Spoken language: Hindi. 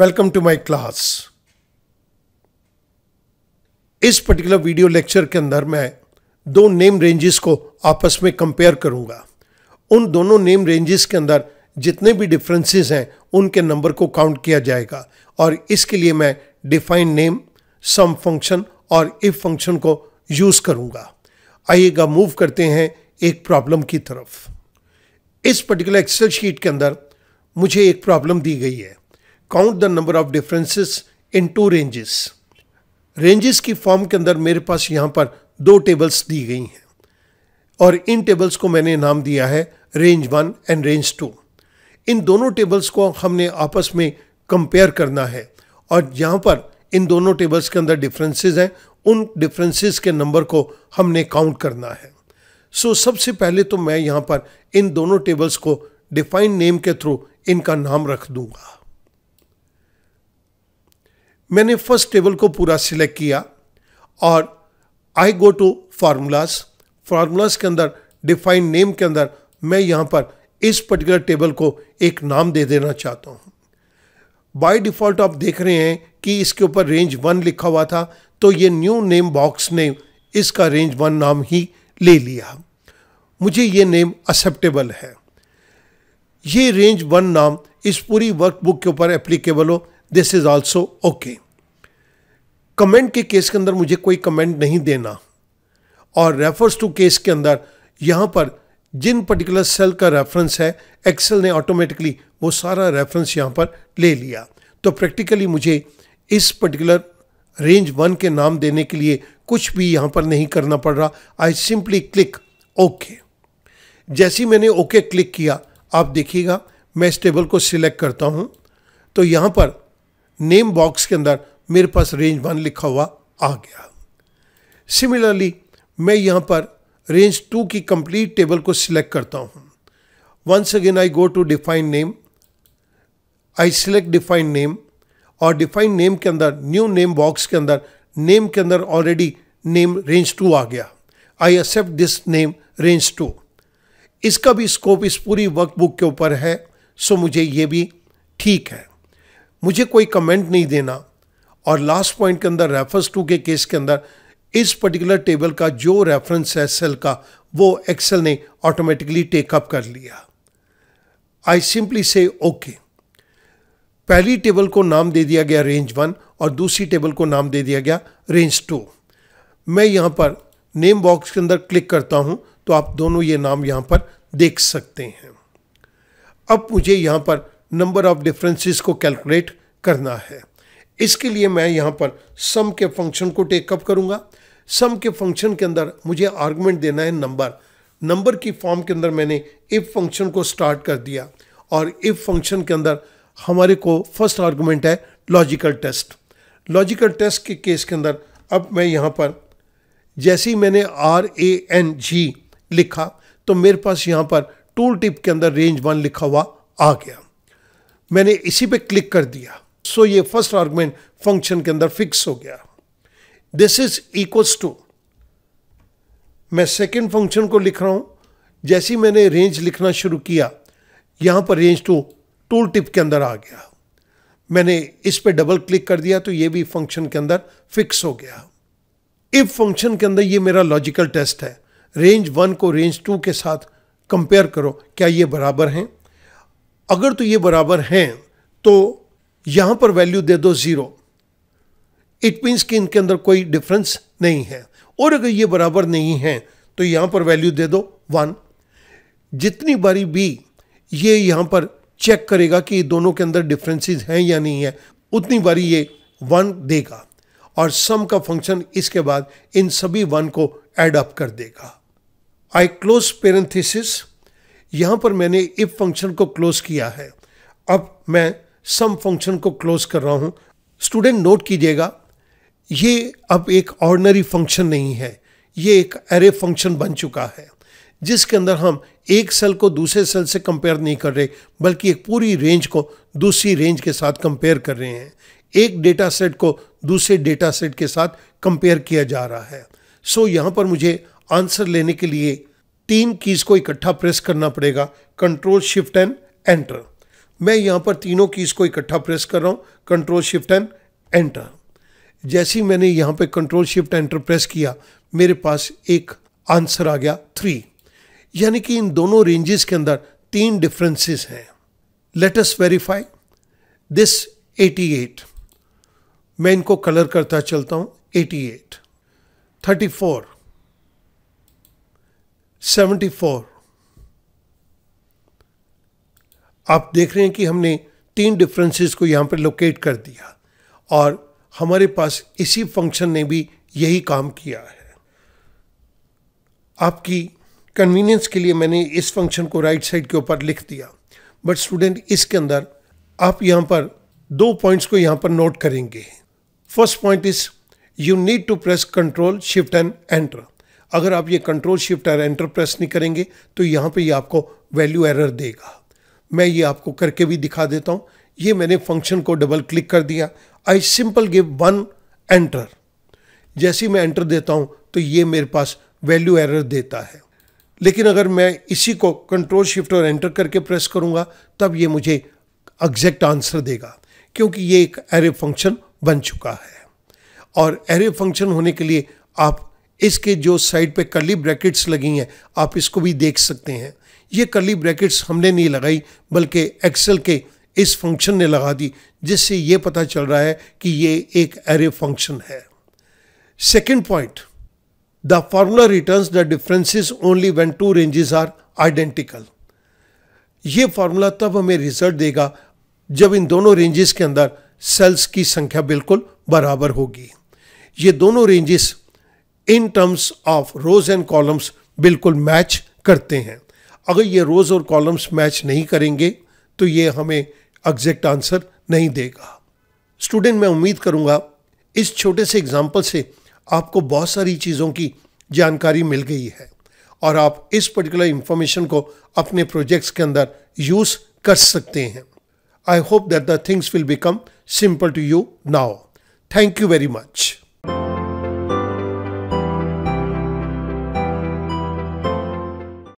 welcome to my class इस पर्टिकुलर वीडियो लेक्चर के अंदर मैं दो नेम रेंजेस को आपस में कंपेयर करूंगा उन दोनों नेम रेंजेस के अंदर जितने भी डिफरेंसेस हैं उनके नंबर को काउंट किया जाएगा और इसके लिए मैं डिफाइन नेम सम फंक्शन और इफ फंक्शन को यूज़ करूंगा आइएगा मूव करते हैं एक प्रॉब्लम की तरफ इस पर्टिकुलर एक्सेल शीट के अंदर मुझे एक प्रॉब्लम दी गई है count the number of differences in two ranges ranges की फॉर्म के अंदर मेरे पास यहाँ पर दो टेबल्स दी गई हैं और इन टेबल्स को मैंने नाम दिया है range one and range two इन दोनों टेबल्स को हमने आपस में कंपेयर करना है और यहाँ पर इन दोनों टेबल्स के अंदर डिफरेंसेस हैं उन डिफरेंसेस के नंबर को हमने काउंट करना है सो so, सबसे पहले तो मैं यहाँ पर इन दोनों टेबल्स को डिफाइंड नेम के थ्रू इनका नाम रख दूंगा मैंने फर्स्ट टेबल को पूरा सिलेक्ट किया और I go to formulas formulas के अंदर डिफाइन नेम के अंदर मैं यहाँ पर इस पर्टिकुलर टेबल को एक नाम दे देना चाहता हूँ बाय डिफ़ॉल्ट आप देख रहे हैं कि इसके ऊपर रेंज वन लिखा हुआ था तो ये न्यू नेम बॉक्स ने इसका रेंज वन नाम ही ले लिया मुझे ये नेम एक्सेप्टेबल है ये रेंज वन नाम इस पूरी वर्क बुक के ऊपर एप्लीकेबल हो this is also okay comment के केस के अंदर मुझे कोई कमेंट नहीं देना और रेफर्स टू केस के अंदर यहाँ पर जिन पर्टिकुलर सेल का रेफरेंस है एक्सेल ने ऑटोमेटिकली वो सारा रेफरेंस यहाँ पर ले लिया तो प्रैक्टिकली मुझे इस पर्टिकुलर रेंज वन के नाम देने के लिए कुछ भी यहाँ पर नहीं करना पड़ रहा आई सिंपली क्लिक ओके जैसे मैंने ओके okay क्लिक किया आप देखिएगा मैं इस टेबल को सिलेक्ट करता हूँ तो यहाँ पर नेम बॉक्स के अंदर मेरे पास रेंज वन लिखा हुआ आ गया सिमिलरली मैं यहाँ पर रेंज टू की कंप्लीट टेबल को सिलेक्ट करता हूँ once again I go to define name I select define name और डिफाइन नेम के अंदर न्यू नेम बॉक्स के अंदर नेम के अंदर ऑलरेडी नेम रेंज टू आ गया I accept this name range two इसका भी स्कोप इस पूरी वर्क बुक के ऊपर है सो मुझे ये भी ठीक है मुझे कोई कमेंट नहीं देना और लास्ट पॉइंट के अंदर रेफरेंस टू के केस के अंदर इस पर्टिकुलर टेबल का जो रेफरेंस है सेल का वो एक्सेल ने ऑटोमेटिकली टेकअप कर लिया आई सिंपली से ओके पहली टेबल को नाम दे दिया गया रेंज वन और दूसरी टेबल को नाम दे दिया गया रेंज टू मैं यहाँ पर नेम बॉक्स के अंदर क्लिक करता हूँ तो आप दोनों ये नाम यहाँ पर देख सकते हैं अब मुझे यहाँ पर नंबर ऑफ डिफरेंसेस को कैलकुलेट करना है इसके लिए मैं यहाँ पर सम के फंक्शन को टेकअप करूँगा सम के फंक्शन के अंदर मुझे आर्गूमेंट देना है नंबर नंबर की फॉर्म के अंदर मैंने इफ़ फंक्शन को स्टार्ट कर दिया और इफ़ फंक्शन के अंदर हमारे को फर्स्ट आर्गूमेंट है लॉजिकल टेस्ट लॉजिकल टेस्ट के केस के अंदर अब मैं यहाँ पर जैसे ही मैंने आर ए एन जी लिखा तो मेरे पास यहाँ पर टूल टिप के अंदर रेंज वन लिखा हुआ आ गया मैंने इसी पे क्लिक कर दिया सो so ये फर्स्ट आर्गुमेंट फंक्शन के अंदर फिक्स हो गया दिस इज इक्वल्स टू मैं सेकेंड फंक्शन को लिख रहा हूं जैसी मैंने रेंज लिखना शुरू किया यहां पर रेंज टू टूल टिप के अंदर आ गया मैंने इस पर डबल क्लिक कर दिया तो ये भी फंक्शन के अंदर फिक्स हो गया इफ फंक्शन के अंदर ये मेरा लॉजिकल टेस्ट है रेंज वन को रेंज टू के साथ कंपेयर करो क्या ये बराबर हैं अगर तो ये बराबर हैं तो यहाँ पर वैल्यू दे दो ज़ीरो इट मीन्स कि इनके अंदर कोई डिफरेंस नहीं है और अगर ये बराबर नहीं है तो यहाँ पर वैल्यू दे दो वन जितनी बारी भी ये यहाँ पर चेक करेगा कि दोनों के अंदर डिफरेंसेस हैं या नहीं है उतनी बारी ये वन देगा और सम का फंक्शन इसके बाद इन सभी वन को एडअप कर देगा आई क्लोज पेरेंथिस यहाँ पर मैंने इफ फंक्शन को क्लोज किया है अब मैं सम फंक्शन को क्लोज कर रहा हूँ स्टूडेंट नोट कीजिएगा ये अब एक ऑर्डनरी फंक्शन नहीं है ये एक एरे फंक्शन बन चुका है जिसके अंदर हम एक सेल को दूसरे सेल से कंपेयर नहीं कर रहे बल्कि एक पूरी रेंज को दूसरी रेंज के साथ कंपेयर कर रहे हैं एक डेटा सेट को दूसरे डेटा सेट के साथ कंपेयर किया जा रहा है सो so, यहाँ पर मुझे आंसर लेने के लिए तीन कीज़ को इकट्ठा प्रेस करना पड़ेगा कंट्रोल शिफ्ट एंड एंटर मैं यहाँ पर तीनों कीज़ को इकट्ठा प्रेस कर रहा हूँ कंट्रोल शिफ्ट एंड एंटर जैसे ही मैंने यहाँ पर कंट्रोल शिफ्ट एंटर प्रेस किया मेरे पास एक आंसर आ गया थ्री यानी कि इन दोनों रेंजेस के अंदर तीन डिफरेंसेस हैं लेटस वेरीफाई दिस 88 मैं इनको कलर करता चलता हूँ 88 34 74 आप देख रहे हैं कि हमने तीन डिफरेंसेस को यहां पर लोकेट कर दिया और हमारे पास इसी फंक्शन ने भी यही काम किया है आपकी कन्वीनियंस के लिए मैंने इस फंक्शन को राइट साइड के ऊपर लिख दिया बट स्टूडेंट इसके अंदर आप यहां पर दो पॉइंट्स को यहां पर नोट करेंगे first point is you need to press control shift and enter अगर आप ये कंट्रोल शिफ्ट और एंटर प्रेस नहीं करेंगे तो यहाँ पे ये आपको वैल्यू एरर देगा मैं ये आपको करके भी दिखा देता हूँ ये मैंने फंक्शन को डबल क्लिक कर दिया I simple give one enter जैसे ही मैं एंटर देता हूँ तो ये मेरे पास वैल्यू एरर देता है लेकिन अगर मैं इसी को कंट्रोल शिफ्ट और एंटर करके प्रेस करूँगा तब ये मुझे एग्जैक्ट आंसर देगा क्योंकि ये एक एरे फंक्शन बन चुका है और एरे फंक्शन होने के लिए आप इसके जो साइड पे कली ब्रैकेट्स लगी हैं आप इसको भी देख सकते हैं ये कली ब्रैकेट्स हमने नहीं लगाई बल्कि एक्सेल के इस फंक्शन ने लगा दी जिससे ये पता चल रहा है कि ये एक एरे फंक्शन है second point the formula returns the differences only when two ranges are identical ये फार्मूला तब हमें रिजल्ट देगा जब इन दोनों रेंजेस के अंदर सेल्स की संख्या बिल्कुल बराबर होगी ये दोनों ranges in terms of rows and columns बिल्कुल मैच करते हैं अगर ये रोज और कॉलम्स मैच नहीं करेंगे तो ये हमें एग्जैक्ट आंसर नहीं देगा स्टूडेंट मैं उम्मीद करूँगा इस छोटे से एग्जाम्पल से आपको बहुत सारी चीज़ों की जानकारी मिल गई है और आप इस पर्टिकुलर इंफॉर्मेशन को अपने प्रोजेक्ट्स के अंदर यूज़ कर सकते हैं I hope that the things will become simple to you now thank you very much